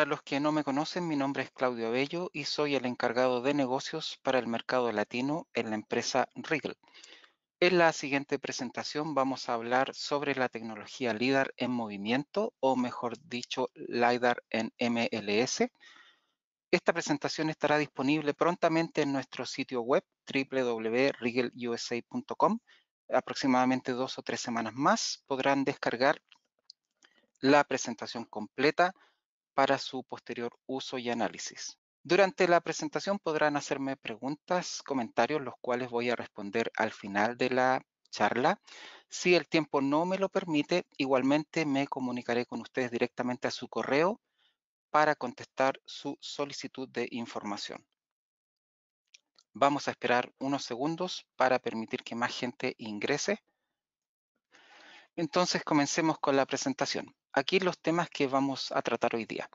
Para los que no me conocen, mi nombre es Claudio Bello y soy el encargado de negocios para el mercado latino en la empresa RIGEL. En la siguiente presentación vamos a hablar sobre la tecnología LIDAR en movimiento, o mejor dicho, LIDAR en MLS. Esta presentación estará disponible prontamente en nuestro sitio web www.rigelusa.com. Aproximadamente dos o tres semanas más podrán descargar la presentación completa para su posterior uso y análisis. Durante la presentación podrán hacerme preguntas, comentarios, los cuales voy a responder al final de la charla. Si el tiempo no me lo permite, igualmente me comunicaré con ustedes directamente a su correo para contestar su solicitud de información. Vamos a esperar unos segundos para permitir que más gente ingrese. Entonces comencemos con la presentación aquí los temas que vamos a tratar hoy día.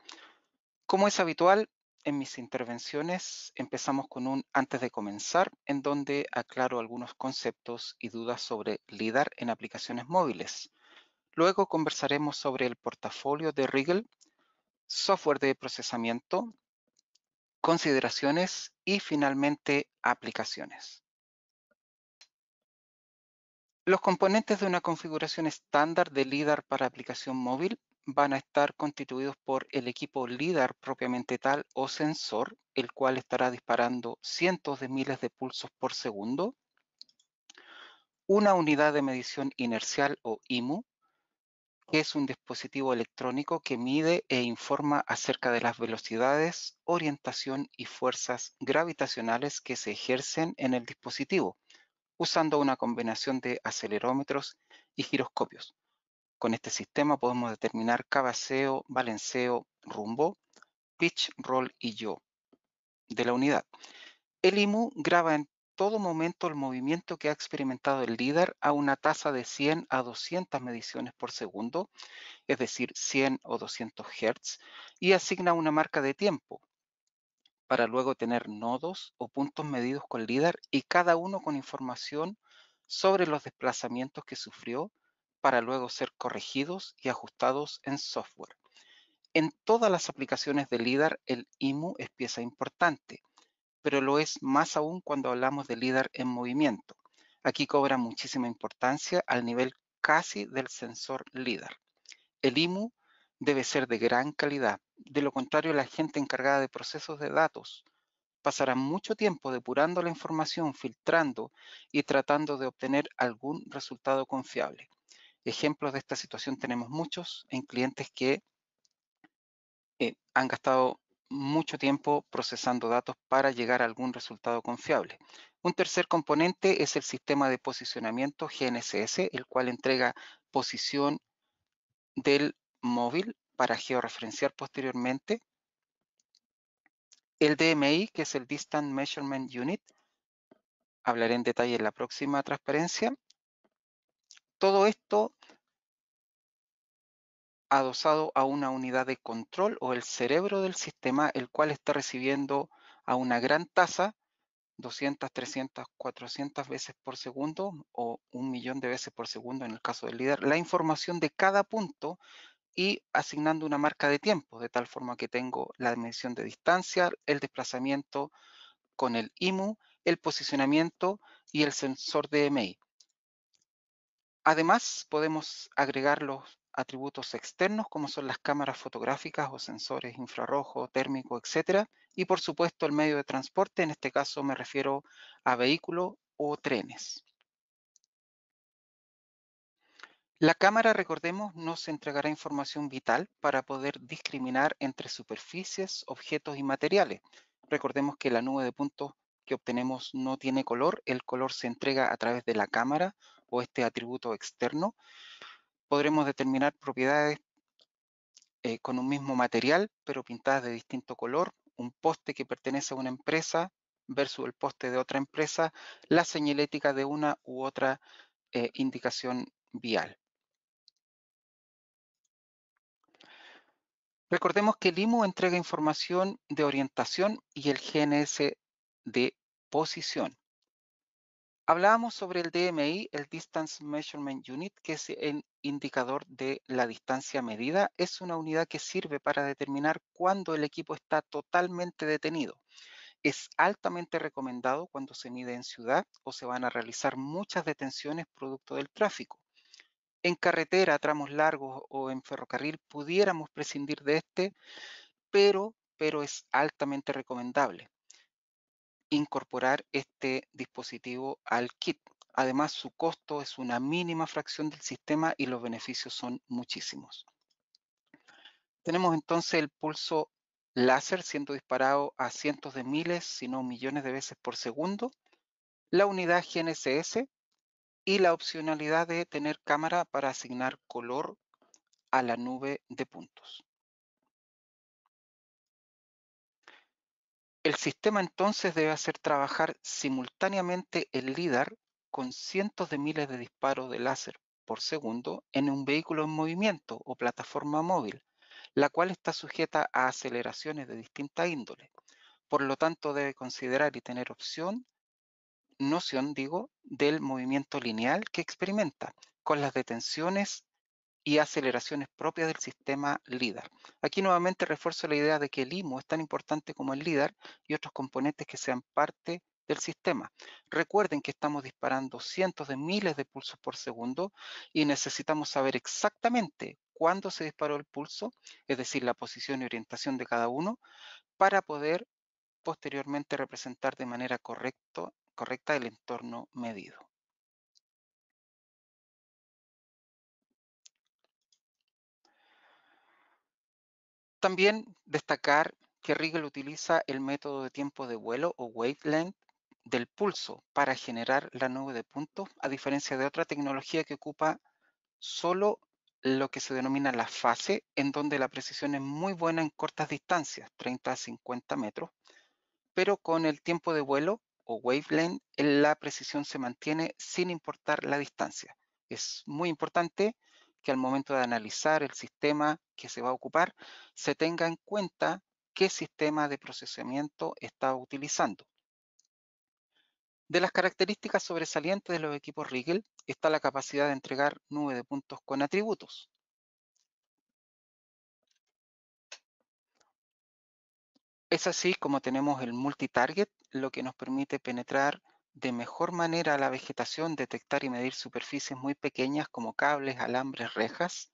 Como es habitual, en mis intervenciones empezamos con un antes de comenzar, en donde aclaro algunos conceptos y dudas sobre LIDAR en aplicaciones móviles. Luego conversaremos sobre el portafolio de Rigel, software de procesamiento, consideraciones y finalmente aplicaciones. Los componentes de una configuración estándar de LIDAR para aplicación móvil van a estar constituidos por el equipo LIDAR propiamente tal o sensor, el cual estará disparando cientos de miles de pulsos por segundo, una unidad de medición inercial o IMU, que es un dispositivo electrónico que mide e informa acerca de las velocidades, orientación y fuerzas gravitacionales que se ejercen en el dispositivo usando una combinación de acelerómetros y giroscopios. Con este sistema podemos determinar cabaseo, balanceo, rumbo, pitch, roll y yo de la unidad. El IMU graba en todo momento el movimiento que ha experimentado el líder a una tasa de 100 a 200 mediciones por segundo, es decir, 100 o 200 Hz, y asigna una marca de tiempo, para luego tener nodos o puntos medidos con LIDAR y cada uno con información sobre los desplazamientos que sufrió para luego ser corregidos y ajustados en software. En todas las aplicaciones de LIDAR, el IMU es pieza importante, pero lo es más aún cuando hablamos de LIDAR en movimiento. Aquí cobra muchísima importancia al nivel casi del sensor LIDAR. El IMU debe ser de gran calidad. De lo contrario, la gente encargada de procesos de datos pasará mucho tiempo depurando la información, filtrando y tratando de obtener algún resultado confiable. Ejemplos de esta situación tenemos muchos en clientes que eh, han gastado mucho tiempo procesando datos para llegar a algún resultado confiable. Un tercer componente es el sistema de posicionamiento GNSS, el cual entrega posición del móvil para georreferenciar posteriormente. El DMI, que es el Distant Measurement Unit, hablaré en detalle en la próxima transparencia. Todo esto adosado a una unidad de control o el cerebro del sistema, el cual está recibiendo a una gran tasa, 200, 300, 400 veces por segundo o un millón de veces por segundo en el caso del líder, la información de cada punto y asignando una marca de tiempo, de tal forma que tengo la dimensión de distancia, el desplazamiento con el IMU, el posicionamiento y el sensor DMI. Además, podemos agregar los atributos externos como son las cámaras fotográficas o sensores infrarrojo, térmico, etcétera, y por supuesto el medio de transporte, en este caso me refiero a vehículo o trenes. La cámara, recordemos, nos entregará información vital para poder discriminar entre superficies, objetos y materiales. Recordemos que la nube de puntos que obtenemos no tiene color, el color se entrega a través de la cámara o este atributo externo. Podremos determinar propiedades eh, con un mismo material, pero pintadas de distinto color, un poste que pertenece a una empresa versus el poste de otra empresa, la señalética de una u otra eh, indicación vial. Recordemos que el IMU entrega información de orientación y el GNS de posición. Hablábamos sobre el DMI, el Distance Measurement Unit, que es el indicador de la distancia medida. Es una unidad que sirve para determinar cuándo el equipo está totalmente detenido. Es altamente recomendado cuando se mide en ciudad o se van a realizar muchas detenciones producto del tráfico en carretera, tramos largos o en ferrocarril, pudiéramos prescindir de este, pero, es altamente recomendable incorporar este dispositivo al kit. Además, su costo es una mínima fracción del sistema y los beneficios son muchísimos. Tenemos entonces el pulso láser siendo disparado a cientos de miles, si no millones de veces por segundo, la unidad GNSS y la opcionalidad de tener cámara para asignar color a la nube de puntos. El sistema entonces debe hacer trabajar simultáneamente el LIDAR con cientos de miles de disparos de láser por segundo en un vehículo en movimiento o plataforma móvil, la cual está sujeta a aceleraciones de distinta índole. Por lo tanto, debe considerar y tener opción noción, digo, del movimiento lineal que experimenta con las detenciones y aceleraciones propias del sistema líder Aquí nuevamente refuerzo la idea de que el IMO es tan importante como el líder y otros componentes que sean parte del sistema. Recuerden que estamos disparando cientos de miles de pulsos por segundo y necesitamos saber exactamente cuándo se disparó el pulso, es decir, la posición y orientación de cada uno, para poder posteriormente representar de manera correcta correcta del entorno medido. También destacar que Riegel utiliza el método de tiempo de vuelo o wavelength del pulso para generar la nube de puntos, a diferencia de otra tecnología que ocupa solo lo que se denomina la fase, en donde la precisión es muy buena en cortas distancias, 30 a 50 metros, pero con el tiempo de vuelo o wavelength, la precisión se mantiene sin importar la distancia. Es muy importante que al momento de analizar el sistema que se va a ocupar, se tenga en cuenta qué sistema de procesamiento está utilizando. De las características sobresalientes de los equipos Rigel está la capacidad de entregar nube de puntos con atributos. Es así como tenemos el Multi-Target, lo que nos permite penetrar de mejor manera a la vegetación, detectar y medir superficies muy pequeñas como cables, alambres, rejas.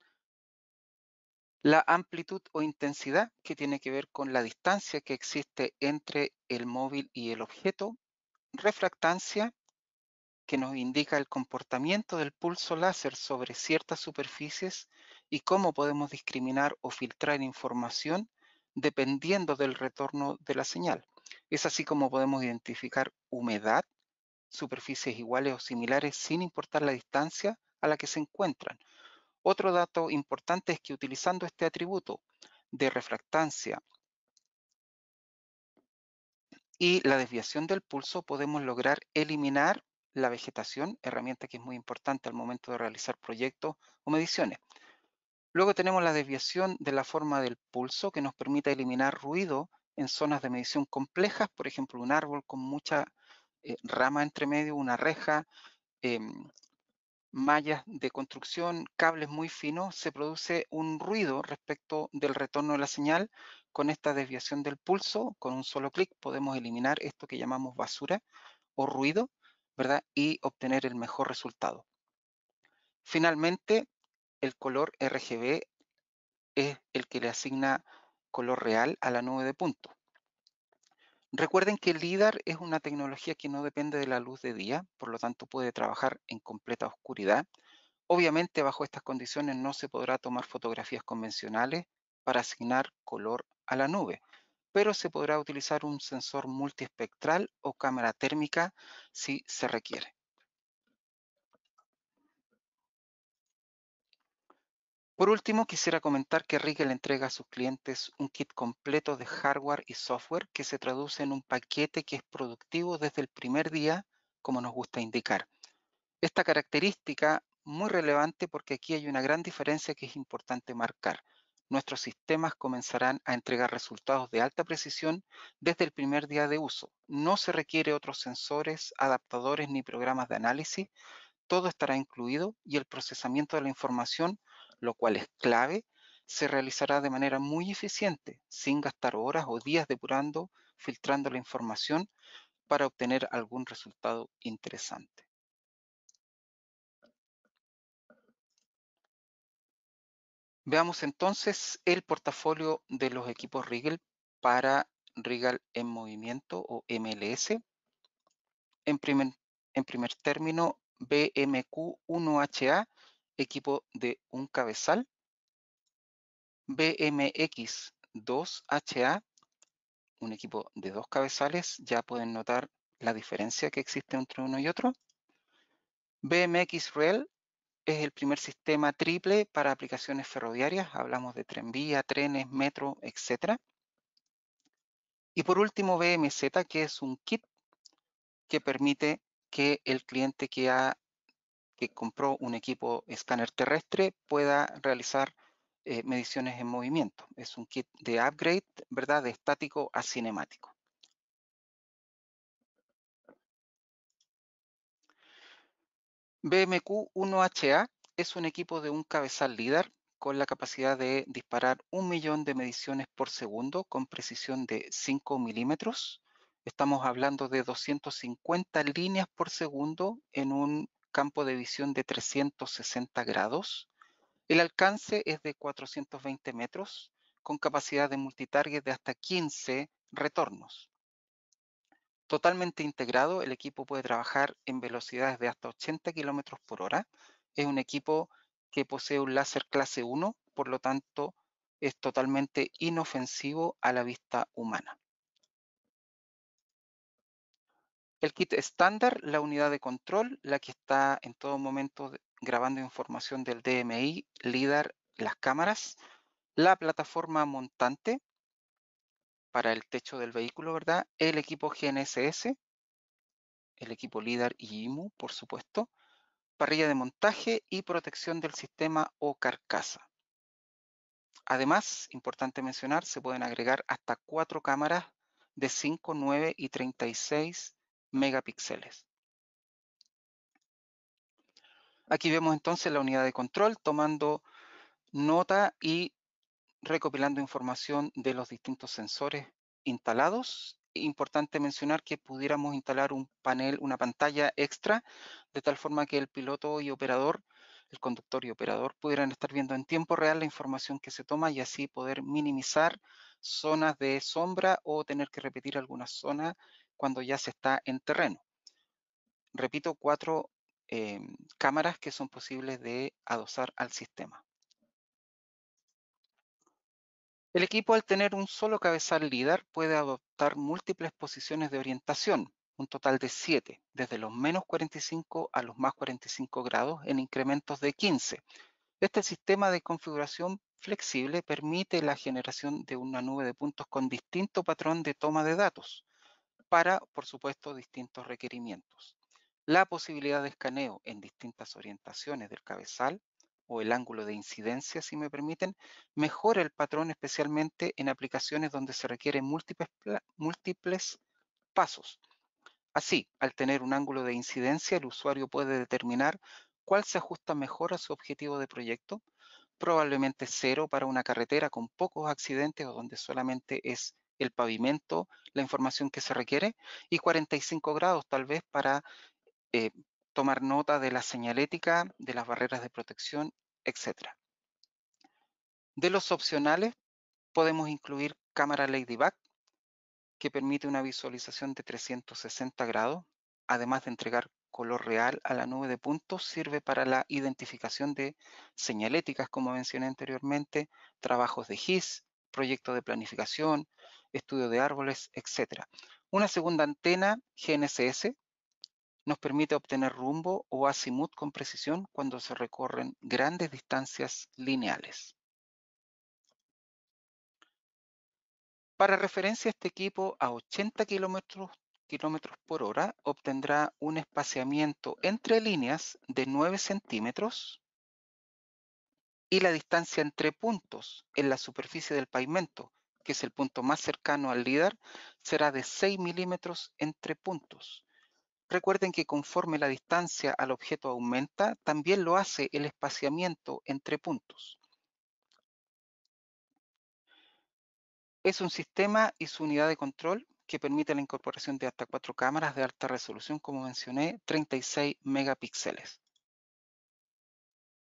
La amplitud o intensidad, que tiene que ver con la distancia que existe entre el móvil y el objeto. Refractancia, que nos indica el comportamiento del pulso láser sobre ciertas superficies y cómo podemos discriminar o filtrar información dependiendo del retorno de la señal. Es así como podemos identificar humedad, superficies iguales o similares sin importar la distancia a la que se encuentran. Otro dato importante es que utilizando este atributo de refractancia y la desviación del pulso podemos lograr eliminar la vegetación, herramienta que es muy importante al momento de realizar proyectos o mediciones. Luego tenemos la desviación de la forma del pulso que nos permite eliminar ruido en zonas de medición complejas, por ejemplo, un árbol con mucha eh, rama entre medio, una reja, em, mallas de construcción, cables muy finos, se produce un ruido respecto del retorno de la señal. Con esta desviación del pulso, con un solo clic, podemos eliminar esto que llamamos basura o ruido, ¿verdad? Y obtener el mejor resultado. Finalmente, el color RGB es el que le asigna color real a la nube de punto. Recuerden que el LIDAR es una tecnología que no depende de la luz de día, por lo tanto puede trabajar en completa oscuridad. Obviamente bajo estas condiciones no se podrá tomar fotografías convencionales para asignar color a la nube, pero se podrá utilizar un sensor multiespectral o cámara térmica si se requiere. Por último, quisiera comentar que Rigel entrega a sus clientes un kit completo de hardware y software que se traduce en un paquete que es productivo desde el primer día, como nos gusta indicar. Esta característica muy relevante porque aquí hay una gran diferencia que es importante marcar. Nuestros sistemas comenzarán a entregar resultados de alta precisión desde el primer día de uso. No se requiere otros sensores, adaptadores ni programas de análisis. Todo estará incluido y el procesamiento de la información lo cual es clave, se realizará de manera muy eficiente, sin gastar horas o días depurando, filtrando la información para obtener algún resultado interesante. Veamos entonces el portafolio de los equipos RIGEL para RIGEL en movimiento o MLS. En primer, en primer término, BMQ1HA equipo de un cabezal, BMX2HA, un equipo de dos cabezales, ya pueden notar la diferencia que existe entre uno y otro. BMX Rail es el primer sistema triple para aplicaciones ferroviarias, hablamos de vía, trenes, metro, etc. Y por último, BMZ, que es un kit que permite que el cliente que ha compró un equipo escáner terrestre pueda realizar eh, mediciones en movimiento. Es un kit de upgrade, ¿verdad? De estático a cinemático. BMQ-1HA es un equipo de un cabezal líder con la capacidad de disparar un millón de mediciones por segundo con precisión de 5 milímetros. Estamos hablando de 250 líneas por segundo en un campo de visión de 360 grados. El alcance es de 420 metros, con capacidad de multitarget de hasta 15 retornos. Totalmente integrado, el equipo puede trabajar en velocidades de hasta 80 km por hora. Es un equipo que posee un láser clase 1, por lo tanto, es totalmente inofensivo a la vista humana. El kit estándar, la unidad de control, la que está en todo momento grabando información del DMI, LIDAR, las cámaras. La plataforma montante para el techo del vehículo, ¿verdad? El equipo GNSS, el equipo LIDAR y IMU, por supuesto. Parrilla de montaje y protección del sistema o carcasa. Además, importante mencionar, se pueden agregar hasta cuatro cámaras de 5, 9 y 36 megapíxeles. Aquí vemos entonces la unidad de control tomando nota y recopilando información de los distintos sensores instalados. Importante mencionar que pudiéramos instalar un panel, una pantalla extra, de tal forma que el piloto y operador, el conductor y operador, pudieran estar viendo en tiempo real la información que se toma y así poder minimizar zonas de sombra o tener que repetir algunas zonas cuando ya se está en terreno. Repito, cuatro eh, cámaras que son posibles de adosar al sistema. El equipo al tener un solo cabezal LIDAR puede adoptar múltiples posiciones de orientación, un total de siete, desde los menos 45 a los más 45 grados en incrementos de 15. Este sistema de configuración flexible permite la generación de una nube de puntos con distinto patrón de toma de datos para, por supuesto, distintos requerimientos. La posibilidad de escaneo en distintas orientaciones del cabezal o el ángulo de incidencia, si me permiten, mejora el patrón especialmente en aplicaciones donde se requieren múltiples, múltiples pasos. Así, al tener un ángulo de incidencia, el usuario puede determinar cuál se ajusta mejor a su objetivo de proyecto, probablemente cero para una carretera con pocos accidentes o donde solamente es el pavimento, la información que se requiere, y 45 grados tal vez para eh, tomar nota de la señalética, de las barreras de protección, etc. De los opcionales podemos incluir cámara Ladybug, que permite una visualización de 360 grados, además de entregar color real a la nube de puntos, sirve para la identificación de señaléticas, como mencioné anteriormente, trabajos de GIS, proyectos de planificación, estudio de árboles, etc. Una segunda antena GNSS nos permite obtener rumbo o azimut con precisión cuando se recorren grandes distancias lineales. Para referencia, este equipo a 80 km kilómetros por hora obtendrá un espaciamiento entre líneas de 9 centímetros y la distancia entre puntos en la superficie del pavimento que es el punto más cercano al líder, será de 6 milímetros entre puntos. Recuerden que conforme la distancia al objeto aumenta, también lo hace el espaciamiento entre puntos. Es un sistema y su unidad de control que permite la incorporación de hasta cuatro cámaras de alta resolución, como mencioné, 36 megapíxeles.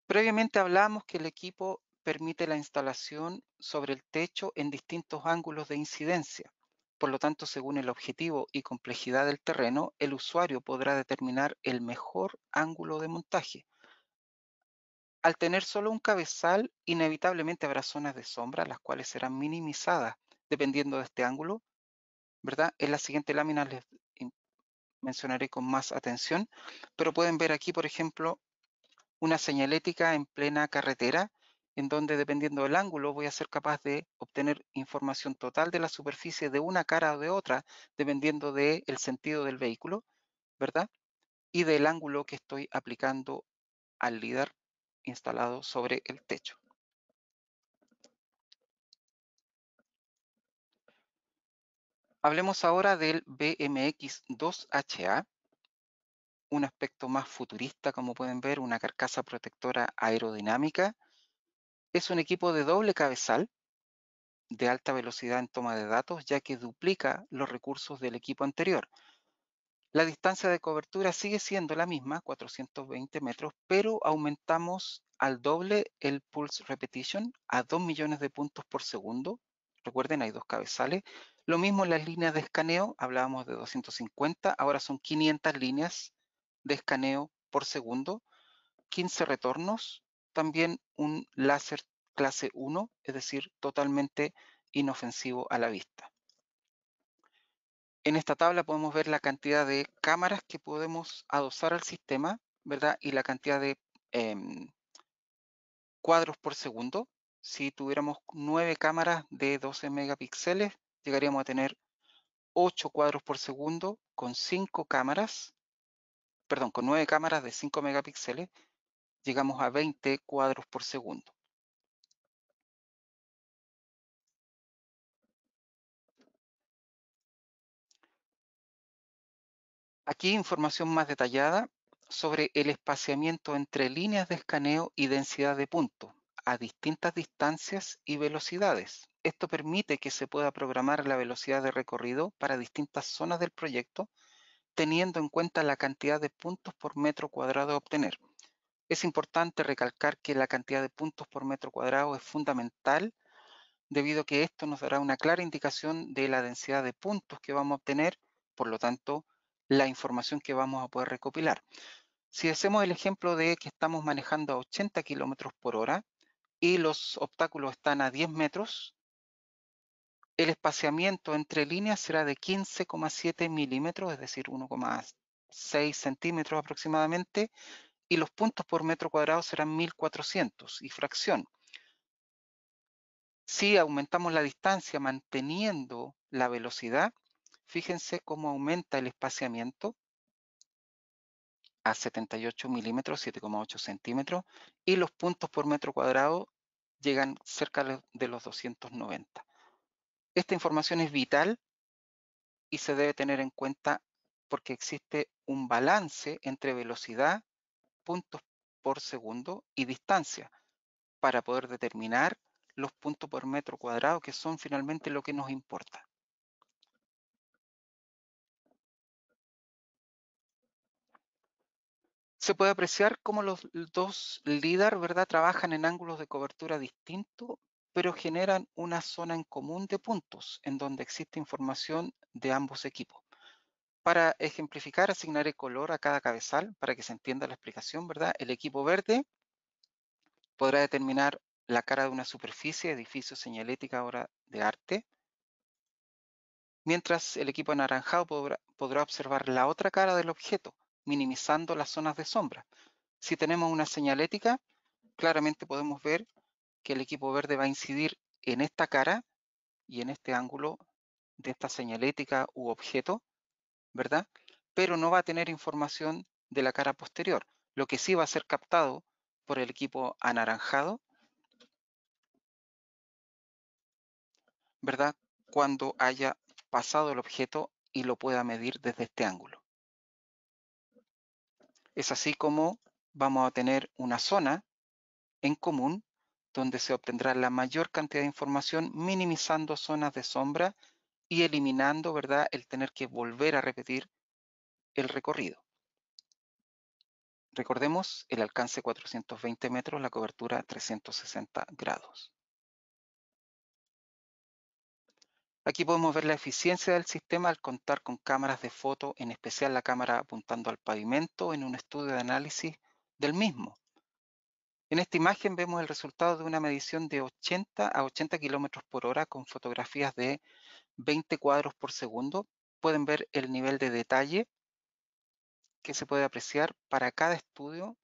Previamente hablamos que el equipo permite la instalación sobre el techo en distintos ángulos de incidencia. Por lo tanto, según el objetivo y complejidad del terreno, el usuario podrá determinar el mejor ángulo de montaje. Al tener solo un cabezal, inevitablemente habrá zonas de sombra, las cuales serán minimizadas dependiendo de este ángulo, ¿verdad? En la siguiente lámina les mencionaré con más atención, pero pueden ver aquí, por ejemplo, una señalética en plena carretera en donde dependiendo del ángulo voy a ser capaz de obtener información total de la superficie de una cara o de otra, dependiendo del sentido del vehículo, ¿verdad? Y del ángulo que estoy aplicando al LIDAR instalado sobre el techo. Hablemos ahora del BMX-2HA, un aspecto más futurista, como pueden ver, una carcasa protectora aerodinámica es un equipo de doble cabezal de alta velocidad en toma de datos, ya que duplica los recursos del equipo anterior. La distancia de cobertura sigue siendo la misma, 420 metros, pero aumentamos al doble el pulse repetition a 2 millones de puntos por segundo. Recuerden, hay dos cabezales. Lo mismo en las líneas de escaneo, hablábamos de 250, ahora son 500 líneas de escaneo por segundo, 15 retornos también un láser clase 1, es decir, totalmente inofensivo a la vista. En esta tabla podemos ver la cantidad de cámaras que podemos adosar al sistema, ¿verdad? Y la cantidad de em, cuadros por segundo. Si tuviéramos nueve cámaras de 12 megapíxeles, llegaríamos a tener 8 cuadros por segundo con 5 cámaras, perdón, con 9 cámaras de 5 megapíxeles llegamos a 20 cuadros por segundo. Aquí información más detallada sobre el espaciamiento entre líneas de escaneo y densidad de puntos a distintas distancias y velocidades. Esto permite que se pueda programar la velocidad de recorrido para distintas zonas del proyecto, teniendo en cuenta la cantidad de puntos por metro cuadrado a obtener. Es importante recalcar que la cantidad de puntos por metro cuadrado es fundamental debido a que esto nos dará una clara indicación de la densidad de puntos que vamos a obtener, por lo tanto, la información que vamos a poder recopilar. Si hacemos el ejemplo de que estamos manejando a 80 kilómetros por hora y los obstáculos están a 10 metros, el espaciamiento entre líneas será de 15,7 milímetros, es decir, 1,6 centímetros aproximadamente, y los puntos por metro cuadrado serán 1400 y fracción. Si aumentamos la distancia manteniendo la velocidad, fíjense cómo aumenta el espaciamiento a 78 milímetros, 7,8 centímetros, y los puntos por metro cuadrado llegan cerca de los 290. Esta información es vital y se debe tener en cuenta porque existe un balance entre velocidad puntos por segundo y distancia para poder determinar los puntos por metro cuadrado que son finalmente lo que nos importa. Se puede apreciar cómo los dos LIDAR ¿verdad? trabajan en ángulos de cobertura distintos, pero generan una zona en común de puntos en donde existe información de ambos equipos. Para ejemplificar, asignaré color a cada cabezal para que se entienda la explicación, ¿verdad? El equipo verde podrá determinar la cara de una superficie, edificio, señalética, obra de arte. Mientras el equipo anaranjado podrá observar la otra cara del objeto, minimizando las zonas de sombra. Si tenemos una señalética, claramente podemos ver que el equipo verde va a incidir en esta cara y en este ángulo de esta señalética u objeto ¿verdad? Pero no va a tener información de la cara posterior, lo que sí va a ser captado por el equipo anaranjado, ¿verdad? Cuando haya pasado el objeto y lo pueda medir desde este ángulo. Es así como vamos a tener una zona en común donde se obtendrá la mayor cantidad de información minimizando zonas de sombra y eliminando, ¿verdad?, el tener que volver a repetir el recorrido. Recordemos el alcance 420 metros, la cobertura 360 grados. Aquí podemos ver la eficiencia del sistema al contar con cámaras de foto, en especial la cámara apuntando al pavimento en un estudio de análisis del mismo, en esta imagen vemos el resultado de una medición de 80 a 80 kilómetros por hora con fotografías de 20 cuadros por segundo. Pueden ver el nivel de detalle que se puede apreciar para cada estudio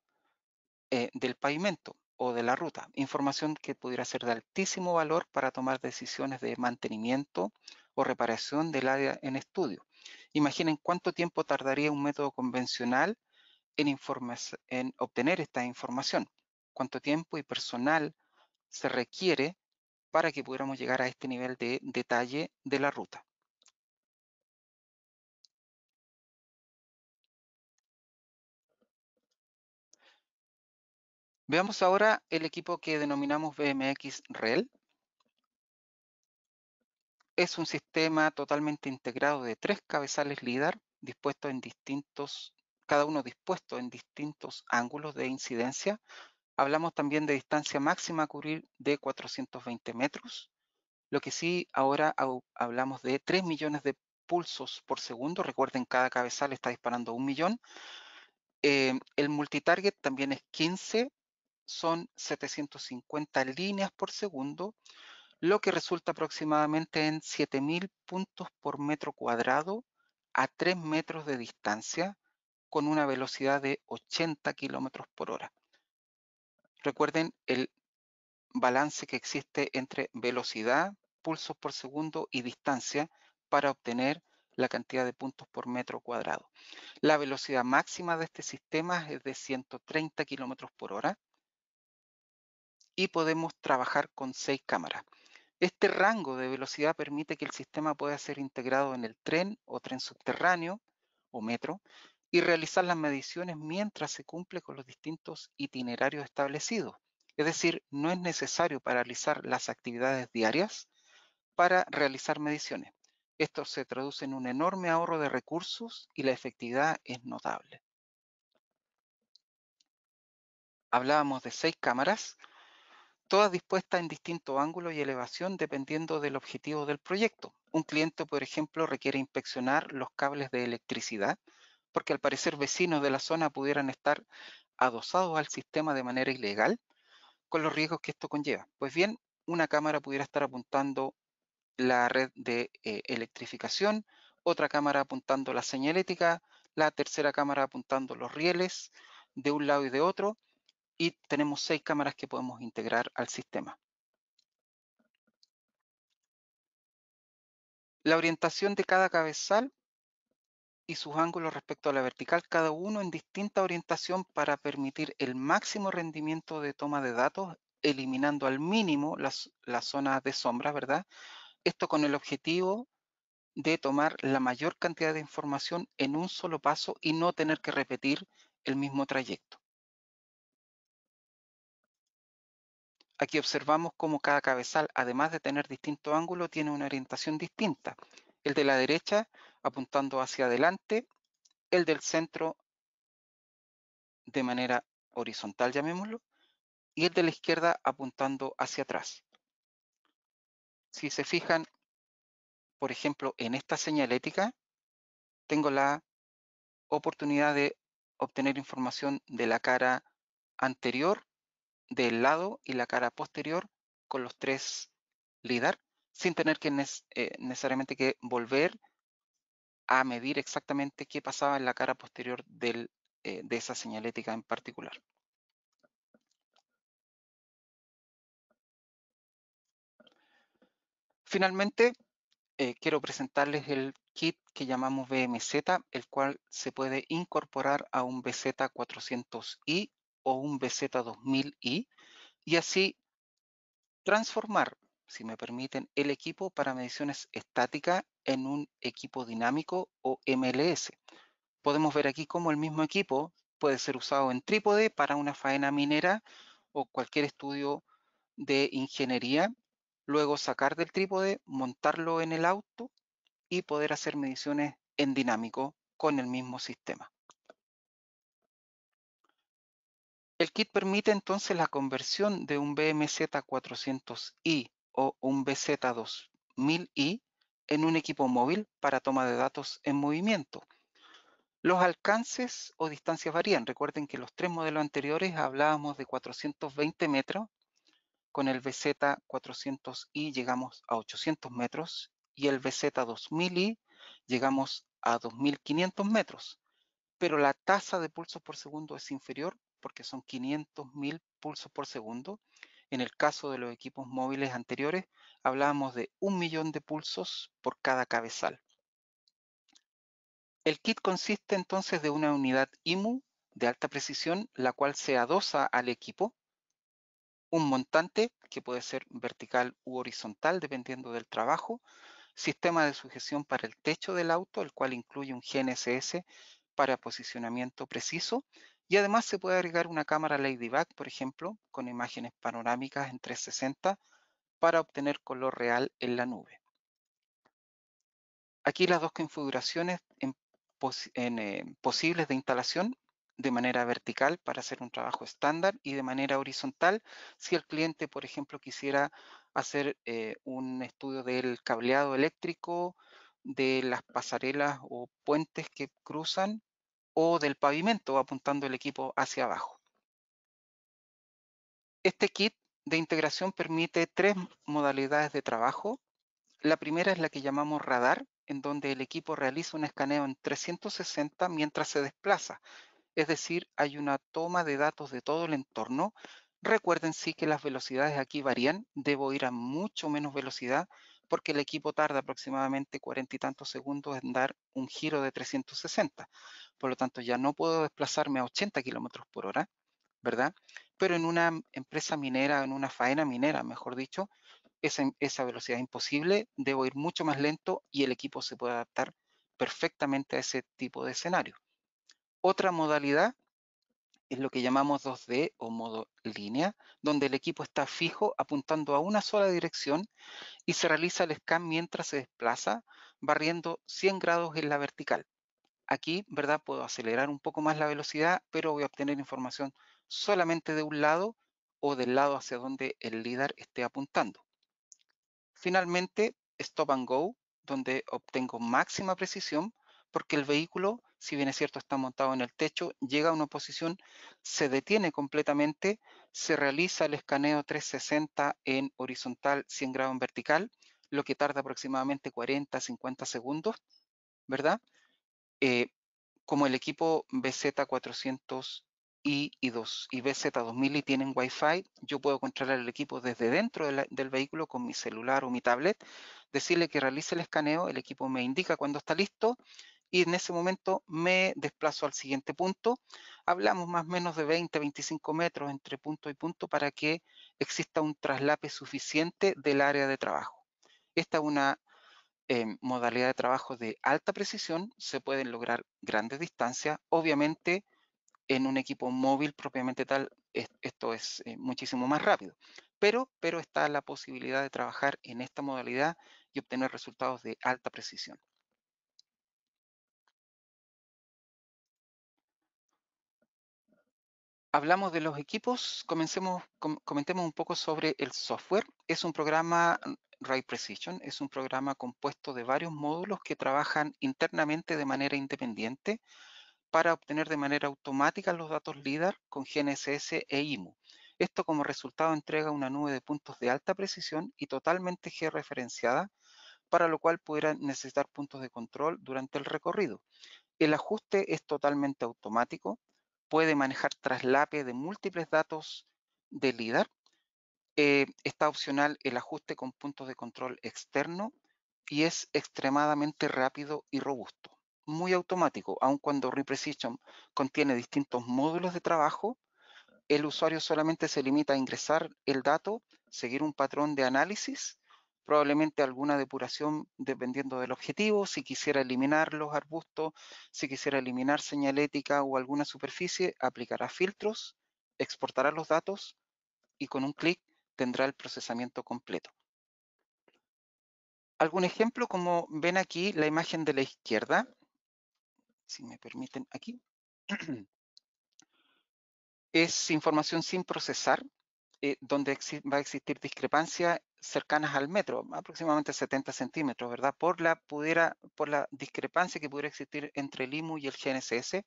eh, del pavimento o de la ruta. Información que pudiera ser de altísimo valor para tomar decisiones de mantenimiento o reparación del área en estudio. Imaginen cuánto tiempo tardaría un método convencional en obtener esta información cuánto tiempo y personal se requiere para que pudiéramos llegar a este nivel de detalle de la ruta. Veamos ahora el equipo que denominamos BMX REL. Es un sistema totalmente integrado de tres cabezales LIDAR dispuestos en distintos, cada uno dispuesto en distintos ángulos de incidencia Hablamos también de distancia máxima a cubrir de 420 metros, lo que sí ahora hablamos de 3 millones de pulsos por segundo. Recuerden, cada cabezal está disparando un millón. Eh, el multitarget también es 15, son 750 líneas por segundo, lo que resulta aproximadamente en 7.000 puntos por metro cuadrado a 3 metros de distancia con una velocidad de 80 kilómetros por hora. Recuerden el balance que existe entre velocidad, pulsos por segundo y distancia para obtener la cantidad de puntos por metro cuadrado. La velocidad máxima de este sistema es de 130 kilómetros por hora y podemos trabajar con seis cámaras. Este rango de velocidad permite que el sistema pueda ser integrado en el tren o tren subterráneo o metro, y realizar las mediciones mientras se cumple con los distintos itinerarios establecidos. Es decir, no es necesario paralizar las actividades diarias para realizar mediciones. Esto se traduce en un enorme ahorro de recursos y la efectividad es notable. Hablábamos de seis cámaras, todas dispuestas en distinto ángulo y elevación dependiendo del objetivo del proyecto. Un cliente, por ejemplo, requiere inspeccionar los cables de electricidad, porque al parecer vecinos de la zona pudieran estar adosados al sistema de manera ilegal, con los riesgos que esto conlleva. Pues bien, una cámara pudiera estar apuntando la red de eh, electrificación, otra cámara apuntando la señalética, la tercera cámara apuntando los rieles de un lado y de otro, y tenemos seis cámaras que podemos integrar al sistema. La orientación de cada cabezal y sus ángulos respecto a la vertical, cada uno en distinta orientación para permitir el máximo rendimiento de toma de datos, eliminando al mínimo las, las zonas de sombra, ¿verdad? Esto con el objetivo de tomar la mayor cantidad de información en un solo paso y no tener que repetir el mismo trayecto. Aquí observamos cómo cada cabezal, además de tener distinto ángulo, tiene una orientación distinta. El de la derecha apuntando hacia adelante, el del centro de manera horizontal, llamémoslo, y el de la izquierda apuntando hacia atrás. Si se fijan, por ejemplo, en esta señalética, tengo la oportunidad de obtener información de la cara anterior, del lado y la cara posterior con los tres LIDAR, sin tener que eh, necesariamente que volver a medir exactamente qué pasaba en la cara posterior eh, de esa señalética en particular. Finalmente, eh, quiero presentarles el kit que llamamos BMZ, el cual se puede incorporar a un BZ400i o un BZ2000i y así transformar si me permiten, el equipo para mediciones estáticas en un equipo dinámico o MLS. Podemos ver aquí cómo el mismo equipo puede ser usado en trípode para una faena minera o cualquier estudio de ingeniería, luego sacar del trípode, montarlo en el auto y poder hacer mediciones en dinámico con el mismo sistema. El kit permite entonces la conversión de un BMZ400i o un BZ2000i en un equipo móvil para toma de datos en movimiento. Los alcances o distancias varían. Recuerden que los tres modelos anteriores hablábamos de 420 metros. Con el vz 400 i llegamos a 800 metros y el BZ2000i llegamos a 2500 metros. Pero la tasa de pulsos por segundo es inferior porque son 500.000 pulsos por segundo en el caso de los equipos móviles anteriores, hablábamos de un millón de pulsos por cada cabezal. El kit consiste entonces de una unidad IMU de alta precisión, la cual se adosa al equipo, un montante que puede ser vertical u horizontal dependiendo del trabajo, sistema de sujeción para el techo del auto, el cual incluye un GNSS para posicionamiento preciso y además se puede agregar una cámara Ladybug, por ejemplo, con imágenes panorámicas en 360 para obtener color real en la nube. Aquí las dos configuraciones eh, posibles de instalación de manera vertical para hacer un trabajo estándar y de manera horizontal si el cliente, por ejemplo, quisiera hacer eh, un estudio del cableado eléctrico, de las pasarelas o puentes que cruzan o del pavimento apuntando el equipo hacia abajo. Este kit de integración permite tres modalidades de trabajo. La primera es la que llamamos radar, en donde el equipo realiza un escaneo en 360 mientras se desplaza. Es decir, hay una toma de datos de todo el entorno. Recuerden sí que las velocidades aquí varían. Debo ir a mucho menos velocidad porque el equipo tarda aproximadamente cuarenta y tantos segundos en dar un giro de 360. Por lo tanto, ya no puedo desplazarme a 80 kilómetros por hora, ¿verdad? Pero en una empresa minera, en una faena minera, mejor dicho, esa, esa velocidad es imposible, debo ir mucho más lento y el equipo se puede adaptar perfectamente a ese tipo de escenario. Otra modalidad es lo que llamamos 2D o modo línea, donde el equipo está fijo apuntando a una sola dirección y se realiza el scan mientras se desplaza, barriendo 100 grados en la vertical. Aquí, ¿verdad? Puedo acelerar un poco más la velocidad, pero voy a obtener información solamente de un lado o del lado hacia donde el líder esté apuntando. Finalmente, Stop and Go, donde obtengo máxima precisión porque el vehículo, si bien es cierto está montado en el techo, llega a una posición, se detiene completamente, se realiza el escaneo 360 en horizontal, 100 grados en vertical, lo que tarda aproximadamente 40, 50 segundos, ¿verdad? Eh, como el equipo BZ400 y, y, y BZ2000 y tienen Wi-Fi, yo puedo controlar el equipo desde dentro del vehículo con mi celular o mi tablet, decirle que realice el escaneo, el equipo me indica cuando está listo, y en ese momento me desplazo al siguiente punto. Hablamos más o menos de 20, 25 metros entre punto y punto para que exista un traslape suficiente del área de trabajo. Esta es una em, modalidad de trabajo de alta precisión, se pueden lograr grandes distancias. Obviamente, en un equipo móvil propiamente tal, esto es eh, muchísimo más rápido. Pero, pero está la posibilidad de trabajar en esta modalidad y obtener resultados de alta precisión. hablamos de los equipos, comencemos, comentemos un poco sobre el software. Es un programa, mm, Ray Precision, es un programa compuesto de varios módulos que trabajan internamente de manera independiente para obtener de manera automática los datos LIDAR con GNSS e IMU. Esto como resultado entrega una nube de puntos de alta precisión y totalmente georreferenciada, para lo cual pudieran necesitar puntos de control durante el recorrido. El ajuste es totalmente automático, puede manejar traslape de múltiples datos de LIDAR. Eh, está opcional el ajuste con puntos de control externo y es extremadamente rápido y robusto. Muy automático, aun cuando Reprecision contiene distintos módulos de trabajo, el usuario solamente se limita a ingresar el dato, seguir un patrón de análisis probablemente alguna depuración dependiendo del objetivo, si quisiera eliminar los arbustos, si quisiera eliminar señalética o alguna superficie, aplicará filtros, exportará los datos y con un clic tendrá el procesamiento completo. Algún ejemplo, como ven aquí, la imagen de la izquierda, si me permiten aquí, es información sin procesar, eh, donde va a existir discrepancia cercanas al metro, aproximadamente 70 centímetros, ¿verdad? Por la, pudiera, por la discrepancia que pudiera existir entre el IMU y el GNSS,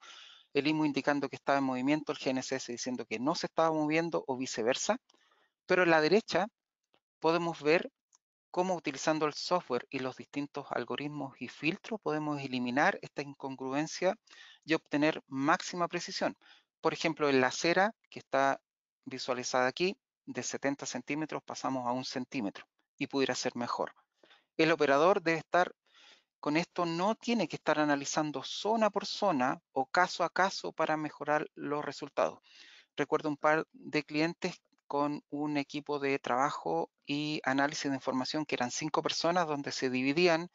el IMU indicando que estaba en movimiento, el GNSS diciendo que no se estaba moviendo o viceversa. Pero en la derecha podemos ver cómo utilizando el software y los distintos algoritmos y filtros podemos eliminar esta incongruencia y obtener máxima precisión. Por ejemplo, en la acera que está visualizada aquí, de 70 centímetros pasamos a un centímetro y pudiera ser mejor. El operador debe estar con esto, no tiene que estar analizando zona por zona o caso a caso para mejorar los resultados. Recuerdo un par de clientes con un equipo de trabajo y análisis de información que eran cinco personas donde se dividían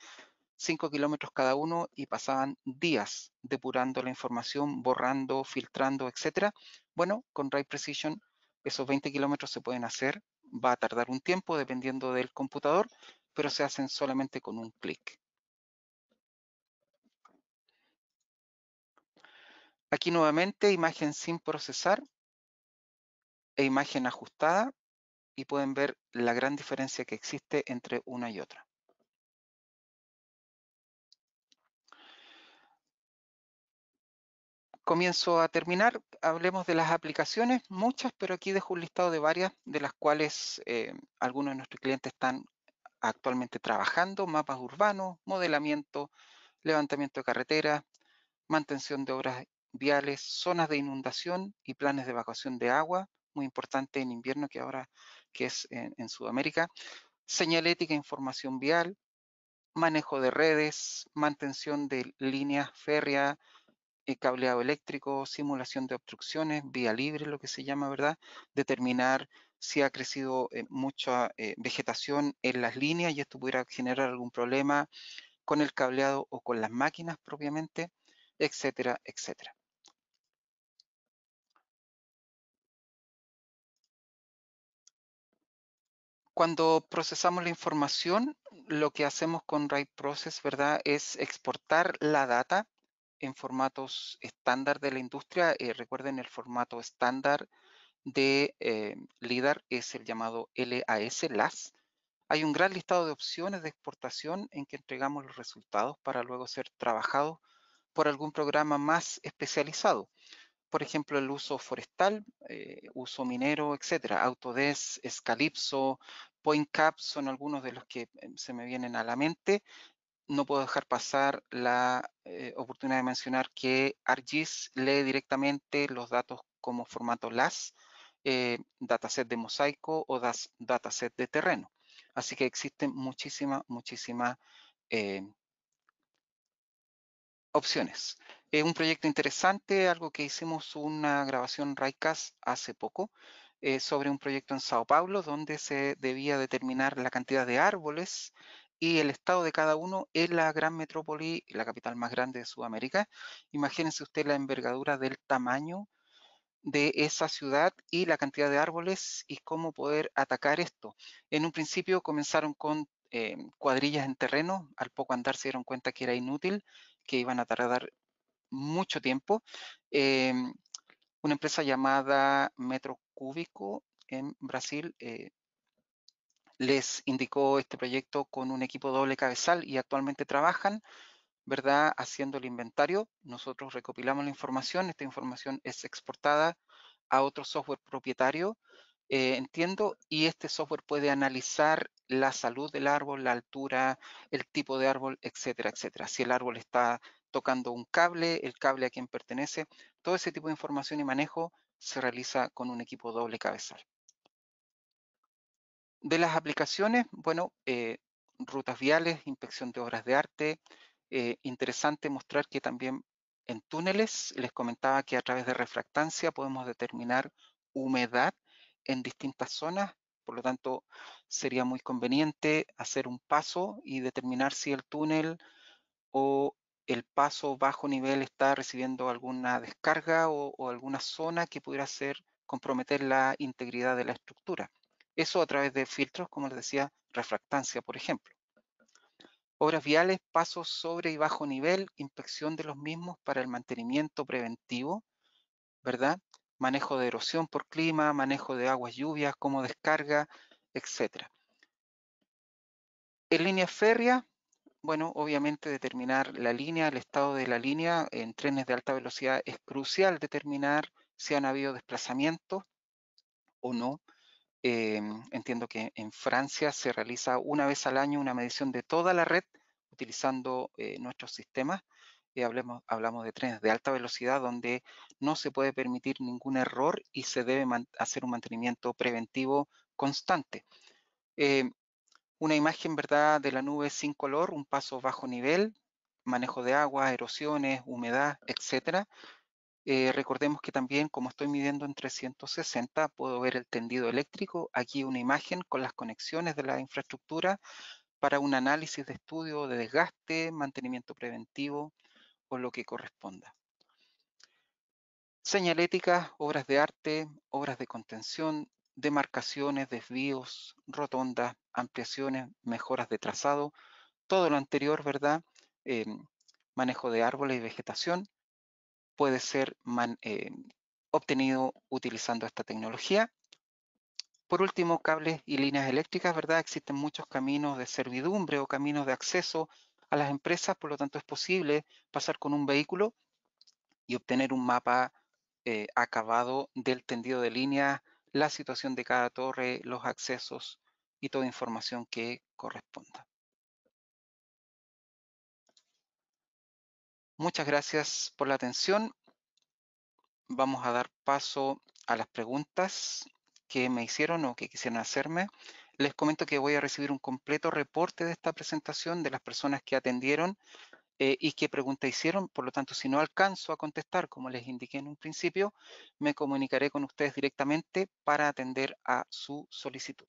cinco kilómetros cada uno y pasaban días depurando la información, borrando, filtrando, etcétera. Bueno, con Ray Precision esos 20 kilómetros se pueden hacer, va a tardar un tiempo dependiendo del computador, pero se hacen solamente con un clic. Aquí nuevamente imagen sin procesar e imagen ajustada y pueden ver la gran diferencia que existe entre una y otra. comienzo a terminar, hablemos de las aplicaciones, muchas, pero aquí dejo un listado de varias, de las cuales eh, algunos de nuestros clientes están actualmente trabajando, mapas urbanos, modelamiento, levantamiento de carreteras, mantención de obras viales, zonas de inundación y planes de evacuación de agua, muy importante en invierno que ahora que es en, Sudamérica, señalética e información vial, manejo de redes, mantención de líneas férreas, cableado eléctrico, simulación de obstrucciones, vía libre, lo que se llama, ¿verdad? Determinar si ha crecido eh, mucha eh, vegetación en las líneas y esto pudiera generar algún problema con el cableado o con las máquinas propiamente, etcétera, etcétera. Cuando procesamos la información, lo que hacemos con Write Process, ¿verdad? Es exportar la data en formatos estándar de la industria. Eh, recuerden, el formato estándar de eh, LIDAR es el llamado LAS, Hay un gran listado de opciones de exportación en que entregamos los resultados para luego ser trabajados por algún programa más especializado. Por ejemplo, el uso forestal, eh, uso minero, etcétera. Autodesk, Scalypso, PointCap son algunos de los que se me vienen a la mente no puedo dejar pasar la eh, oportunidad de mencionar que ArcGIS lee directamente los datos como formato LAS, eh, dataset de mosaico o dataset de terreno. Así que existen muchísimas, muchísimas eh, opciones. Es un proyecto interesante, algo que hicimos una grabación RAICAS hace poco, sobre un proyecto en Sao Paulo, donde se debía determinar la cantidad de árboles y el estado de cada uno es la gran metrópoli, la capital más grande de Sudamérica. Imagínense usted la envergadura del tamaño de esa ciudad y la cantidad de árboles y cómo poder atacar esto. En un principio comenzaron con eh, cuadrillas en terreno, al poco andar se dieron cuenta que era inútil, que iban a tardar mucho tiempo. Em, una empresa llamada Metro Cúbico en Brasil eh, les indicó este proyecto con un equipo doble cabezal y actualmente trabajan, ¿verdad? Haciendo el inventario. Nosotros recopilamos la información, esta información es exportada a otro software propietario, eh, entiendo, y este software puede analizar la salud del árbol, la altura, el tipo de árbol, etcétera, etcétera. Si el árbol está tocando un cable, el cable a quien pertenece, todo ese tipo de información y manejo se realiza con un equipo doble cabezal. De las aplicaciones, bueno, eh, rutas viales, inspección de obras de arte. Eh, interesante mostrar que también en túneles, les comentaba que a través de refractancia podemos determinar humedad en distintas zonas, por lo tanto sería muy conveniente hacer un paso y determinar si el túnel o el paso bajo nivel está recibiendo alguna descarga o, alguna zona que pudiera ser comprometer la integridad de la estructura. Eso a través de filtros, como les decía, refractancia, por ejemplo. Obras viales, pasos sobre y bajo nivel, inspección de los mismos para el mantenimiento preventivo, ¿verdad? Manejo de erosión por clima, manejo de aguas lluvias, como descarga, etc. En línea férrea, bueno, obviamente determinar la línea, el estado de la línea en trenes de alta velocidad es crucial determinar si han habido desplazamientos o no Em, entiendo que en Francia se realiza una vez al año una medición de toda la red utilizando eh, nuestros sistemas. Eh, hablemos, hablamos de trenes de alta velocidad donde no se puede permitir ningún error y se debe hacer un mantenimiento preventivo constante. Eh, una imagen verdad de la nube sin color, un paso bajo nivel, manejo de agua, erosiones, humedad, etcétera. Eh, recordemos que también, como estoy midiendo en 360, puedo ver el tendido eléctrico, aquí una imagen con las conexiones de la infraestructura para un análisis de estudio de desgaste, mantenimiento preventivo o lo que corresponda. Señalética, obras de arte, obras de contención, demarcaciones, desvíos, rotondas, ampliaciones, mejoras de trazado, todo lo anterior, ¿verdad? Em, manejo de árboles y vegetación, puede ser eh, obtenido utilizando esta tecnología. Por último, cables y líneas eléctricas, ¿verdad? Existen muchos caminos de servidumbre o caminos de acceso a las empresas, por lo tanto es posible pasar con un vehículo y obtener un mapa eh, acabado del tendido de líneas, la situación de cada torre, los accesos y toda información que corresponda. Muchas gracias por la atención. Vamos a dar paso a las preguntas que me hicieron o que quisieran hacerme. Les comento que voy a recibir un completo reporte de esta presentación de las personas que atendieron eh, y qué pregunta hicieron. Por lo tanto, si no alcanzo a contestar, como les indiqué en un principio, me comunicaré con ustedes directamente para atender a su solicitud.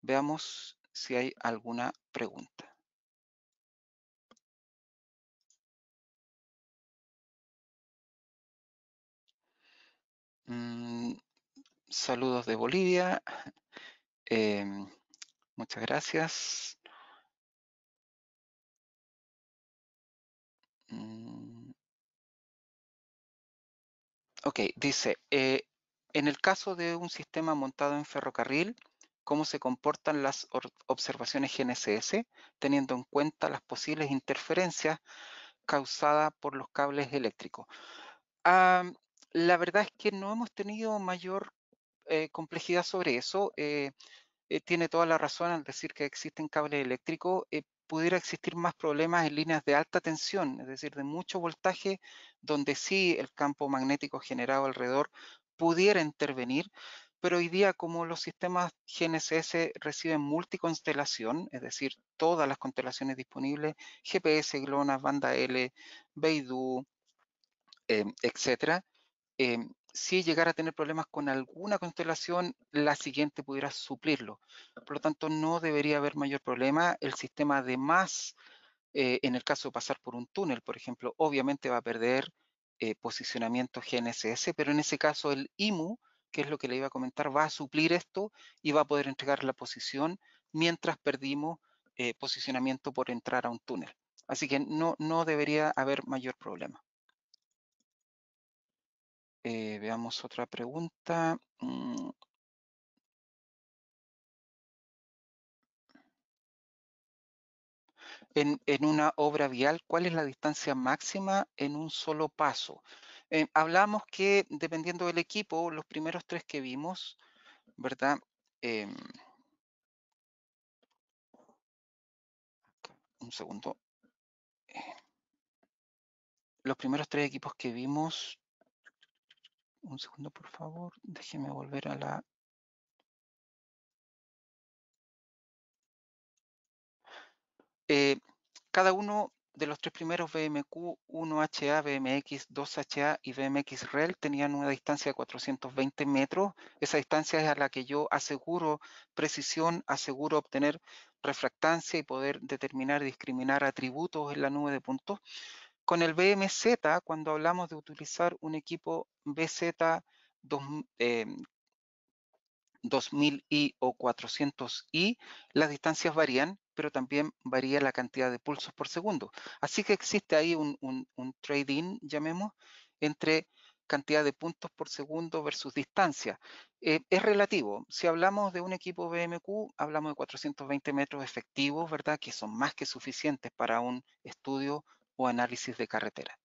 Veamos si hay alguna pregunta. Mm, saludos de Bolivia. Em, muchas gracias. Mm. ok, dice, eh, en el caso de un sistema montado en ferrocarril, ¿cómo se comportan las observaciones GNSS, teniendo en cuenta las posibles interferencias causadas por los cables eléctricos? la verdad es que no hemos tenido mayor eh, complejidad sobre eso. Eh, eh, tiene toda la razón al decir que existen cables eléctricos. pudiera existir más problemas en líneas de alta tensión, es decir, de mucho voltaje, donde sí el campo magnético generado alrededor pudiera intervenir, pero hoy día como los sistemas GNSS reciben multiconstelación, es decir, todas las constelaciones disponibles, GPS, GLONASS, banda L, Beidou, etc., em, etcétera, Em, si llegara a tener problemas con alguna constelación, la siguiente pudiera suplirlo. Por lo tanto, no debería haber mayor problema. El sistema además, más, eh, en el caso de pasar por un túnel, por ejemplo, obviamente va a perder eh, posicionamiento GNSS, pero en ese caso el IMU, que es lo que le iba a comentar, va a suplir esto y va a poder entregar la posición mientras perdimos eh, posicionamiento por entrar a un túnel. Así que no, no debería haber mayor problema. Eh, veamos otra pregunta. Mm. En, una obra vial, ¿cuál es la distancia máxima en un solo paso? Eh, hablamos que dependiendo del equipo, los primeros tres que vimos, ¿verdad? Em, un segundo. Eh, los primeros tres equipos que vimos un segundo, por favor. Déjeme volver a la... Eh, cada uno de los tres primeros BMQ, 1HA, BMX, 2HA y BMX REL tenían una distancia de 420 metros. Esa distancia es a la que yo aseguro precisión, aseguro obtener refractancia y poder determinar y discriminar atributos en la nube de puntos. Con el BMZ, cuando hablamos de utilizar un equipo BZ 2000i eh, o 400i, las distancias varían, pero también varía la cantidad de pulsos por segundo. Así que existe ahí un, trade-in, llamemos, entre cantidad de puntos por segundo versus distancia. Eh, es relativo. Si hablamos de un equipo BMQ, hablamos de 420 metros efectivos, ¿verdad? Que son más que suficientes para un estudio análisis de carretera.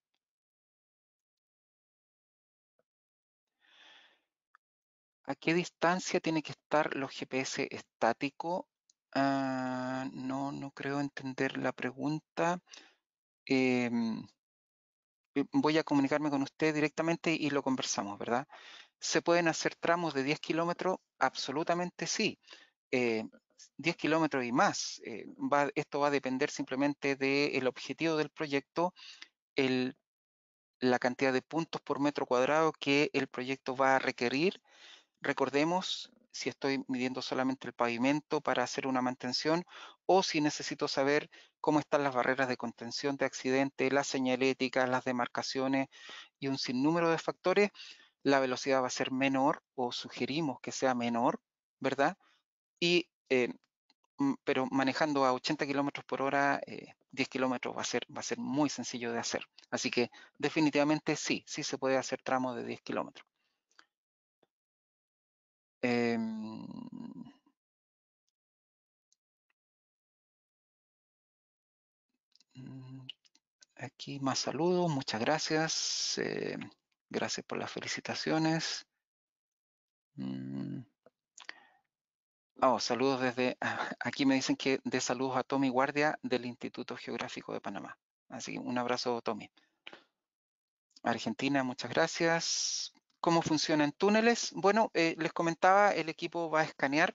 ¿A qué distancia tiene que estar los GPS estático? Ah, no, no creo entender la pregunta. Em, eh, voy a comunicarme con usted directamente y lo conversamos, ¿verdad? ¿Se pueden hacer tramos de 10 kilómetros? Absolutamente sí. Eh, 10 kilómetros y más. Eh, va, esto va a depender simplemente del objetivo del proyecto, la cantidad de puntos por metro cuadrado que el proyecto va a requerir. Recordemos si estoy midiendo solamente el pavimento para hacer una mantención o si necesito saber cómo están las barreras de contención de accidente, las señaléticas, las demarcaciones y un sinnúmero de factores, la velocidad va a ser menor o sugerimos que sea menor, ¿verdad? Y eh, pero manejando a 80 kilómetros por hora, 10 eh, kilómetros va a, ser, muy sencillo de hacer. Así que definitivamente sí, sí se puede hacer tramos de 10 kilómetros. Em, mm, aquí más saludos, muchas gracias. Eh, gracias por las felicitaciones. Mm. Oh, saludos desde, ah, aquí me dicen que de saludos a Tommy Guardia del Instituto Geográfico de Panamá. Así que un abrazo, Tommy. Argentina, muchas gracias. ¿Cómo funcionan túneles? Bueno, eh, les comentaba, el equipo va a escanear.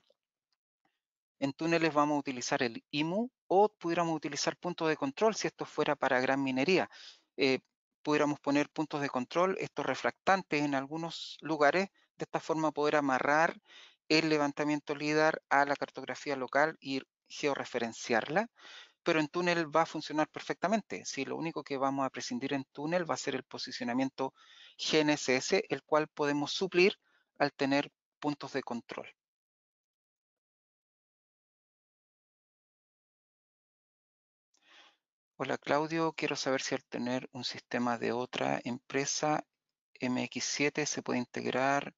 En túneles vamos a utilizar el IMU o pudiéramos utilizar puntos de control si esto fuera para gran minería. Eh, pudiéramos poner puntos de control, estos refractantes en algunos lugares, de esta forma poder amarrar el levantamiento LIDAR a la cartografía local y georreferenciarla, pero en túnel va a funcionar perfectamente. Si lo único que vamos a prescindir en túnel va a ser el posicionamiento GNSS, el cual podemos suplir al tener puntos de control. Hola Claudio, quiero saber si al tener un sistema de otra empresa MX7 se puede integrar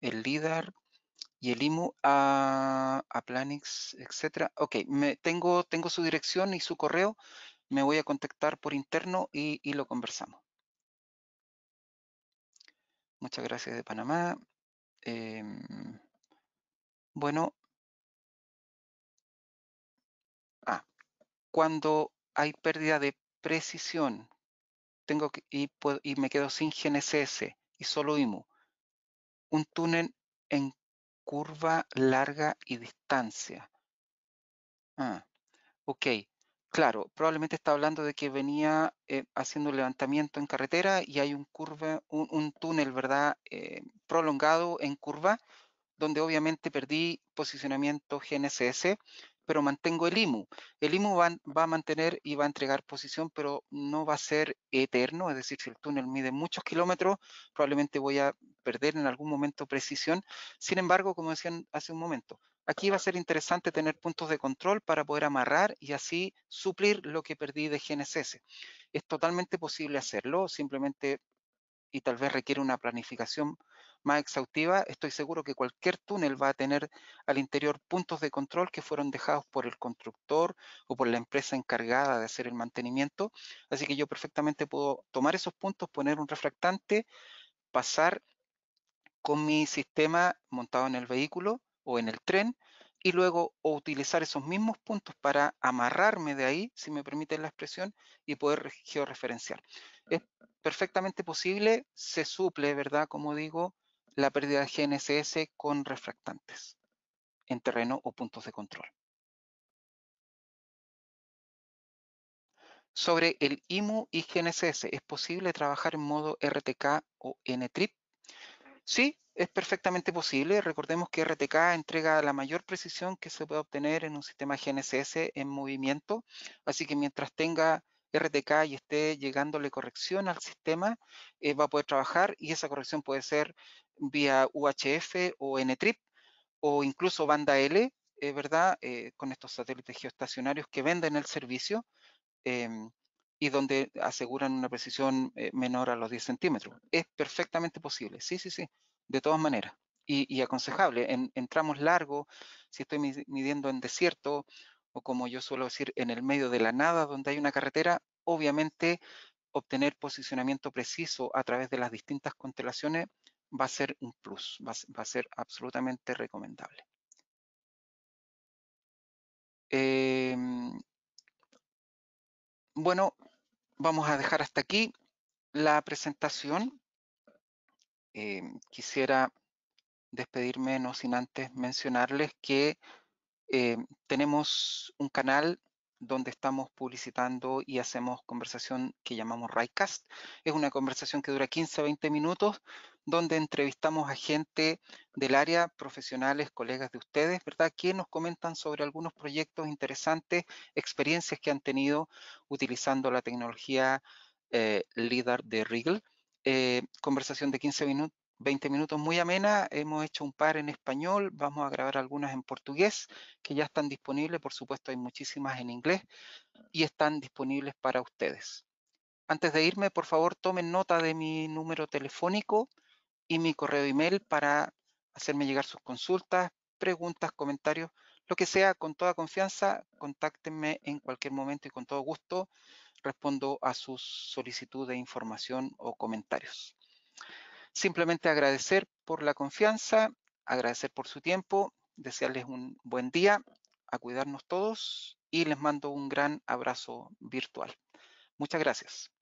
el LIDAR y el IMU a, Planix, etcétera. Ok, me, tengo, su dirección y su correo. Me voy a contactar por interno y, lo conversamos. Muchas gracias de Panamá. Em, bueno. Ah, cuando hay pérdida de precisión tengo que, y me quedo sin GNSS y solo IMU, un túnel en curva larga y distancia. Ah, ok, claro, probablemente está hablando de que venía eh, haciendo un levantamiento en carretera y hay un curva, un, túnel, ¿verdad? Eh, prolongado en curva, donde obviamente perdí posicionamiento GNSS pero mantengo el IMU. El IMU va, va, a mantener y va a entregar posición, pero no va a ser eterno, es decir, si el túnel mide muchos kilómetros, probablemente voy a perder en algún momento precisión. Sin embargo, como decían hace un momento, aquí va a ser interesante tener puntos de control para poder amarrar y así suplir lo que perdí de GNSS. Es totalmente posible hacerlo, simplemente y tal vez requiere una planificación más exhaustiva, estoy seguro que cualquier túnel va a tener al interior puntos de control que fueron dejados por el constructor o por la empresa encargada de hacer el mantenimiento. Así que yo perfectamente puedo tomar esos puntos, poner un refractante, pasar con mi sistema montado en el vehículo o en el tren y luego utilizar esos mismos puntos para amarrarme de ahí, si me permiten la expresión, y poder georreferenciar. Es perfectamente posible, se suple, ¿verdad? Como digo, la pérdida de GNSS con refractantes en terreno o puntos de control. Sobre el IMU y GNSS, ¿es posible trabajar en modo RTK o NTRIP? Sí, es perfectamente posible. Recordemos que RTK entrega la mayor precisión que se puede obtener en un sistema GNSS en movimiento. Así que mientras tenga RTK y esté llegándole corrección al sistema, eh, va a poder trabajar y esa corrección puede ser vía UHF o NTRIP o incluso banda L, eh, ¿verdad? Eh, con estos satélites geoestacionarios que venden el servicio em, y donde aseguran una precisión eh, menor a los 10 centímetros. Es perfectamente posible, sí, sí, sí, de todas maneras. Y, aconsejable, en tramos largos, si estoy midiendo en desierto o como yo suelo decir, en el medio de la nada donde hay una carretera, obviamente obtener posicionamiento preciso a través de las distintas constelaciones va a ser un plus, va, a ser absolutamente recomendable. Em, bueno, vamos a dejar hasta aquí la presentación. Em, quisiera despedirme no sin antes mencionarles que em, tenemos un canal donde estamos publicitando y hacemos conversación que llamamos Raicast. Es una conversación que dura 15 a 20 minutos, donde entrevistamos a gente del área, profesionales, colegas de ustedes, ¿verdad? Que nos comentan sobre algunos proyectos interesantes, experiencias que han tenido utilizando la tecnología eh, LIDAR de Riggle. Eh, conversación de 15 minutos. 20 minutos muy amena, hemos hecho un par en español, vamos a grabar algunas en portugués que ya están disponibles, por supuesto hay muchísimas en inglés y están disponibles para ustedes. Antes de irme, por favor, tomen nota de mi número telefónico y mi correo email para hacerme llegar sus consultas, preguntas, comentarios, lo que sea, con toda confianza, contáctenme en cualquier momento y con todo gusto respondo a sus solicitudes de información o comentarios. Simplemente agradecer por la confianza, agradecer por su tiempo, desearles un buen día, a cuidarnos todos y les mando un gran abrazo virtual. Muchas gracias.